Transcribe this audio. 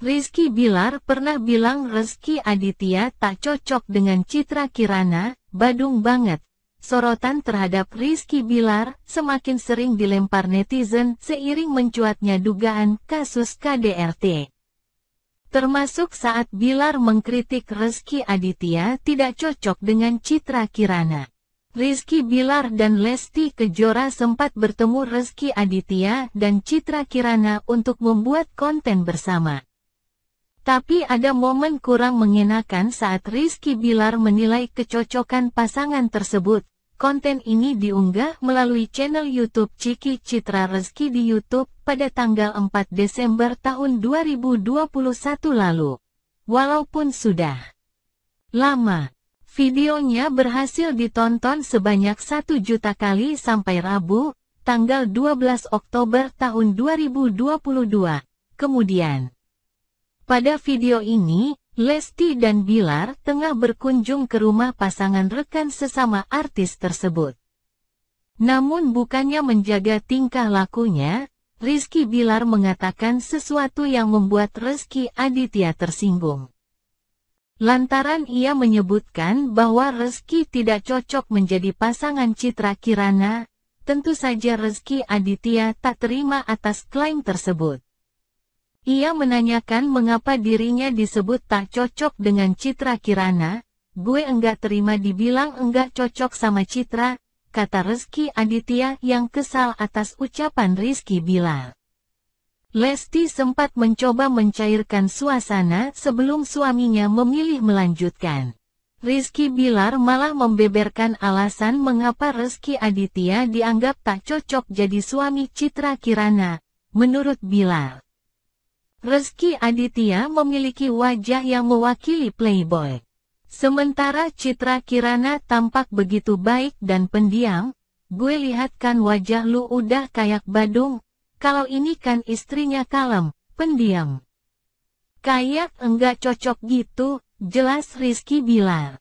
Rizky Bilar pernah bilang Rizky Aditya tak cocok dengan Citra Kirana, Badung banget. Sorotan terhadap Rizky Bilar semakin sering dilempar netizen seiring mencuatnya dugaan kasus KDRT. Termasuk saat Bilar mengkritik Rizky Aditya tidak cocok dengan Citra Kirana. Rizky Bilar dan Lesti Kejora sempat bertemu Rizky Aditya dan Citra Kirana untuk membuat konten bersama. Tapi ada momen kurang mengenakan saat Rizky Bilar menilai kecocokan pasangan tersebut. Konten ini diunggah melalui channel YouTube Ciki Citra Rizky di YouTube pada tanggal 4 Desember tahun 2021 lalu. Walaupun sudah lama, videonya berhasil ditonton sebanyak 1 juta kali sampai Rabu, tanggal 12 Oktober tahun 2022. Kemudian, pada video ini, Lesti dan Bilar tengah berkunjung ke rumah pasangan rekan sesama artis tersebut. Namun bukannya menjaga tingkah lakunya, Rizky Bilar mengatakan sesuatu yang membuat Rizky Aditya tersinggung. Lantaran ia menyebutkan bahwa Rizky tidak cocok menjadi pasangan Citra Kirana, tentu saja Rizky Aditya tak terima atas klaim tersebut. Ia menanyakan mengapa dirinya disebut tak cocok dengan Citra Kirana, gue enggak terima dibilang enggak cocok sama Citra, kata Rizky Aditya yang kesal atas ucapan Rizky Bilar. Lesti sempat mencoba mencairkan suasana sebelum suaminya memilih melanjutkan. Rizky Bilar malah membeberkan alasan mengapa Rizky Aditya dianggap tak cocok jadi suami Citra Kirana, menurut Bilar. Rizky Aditya memiliki wajah yang mewakili playboy. Sementara Citra Kirana tampak begitu baik dan pendiam, gue lihat kan wajah lu udah kayak Badung, kalau ini kan istrinya kalem, pendiam. Kayak enggak cocok gitu, jelas Rizky bilang.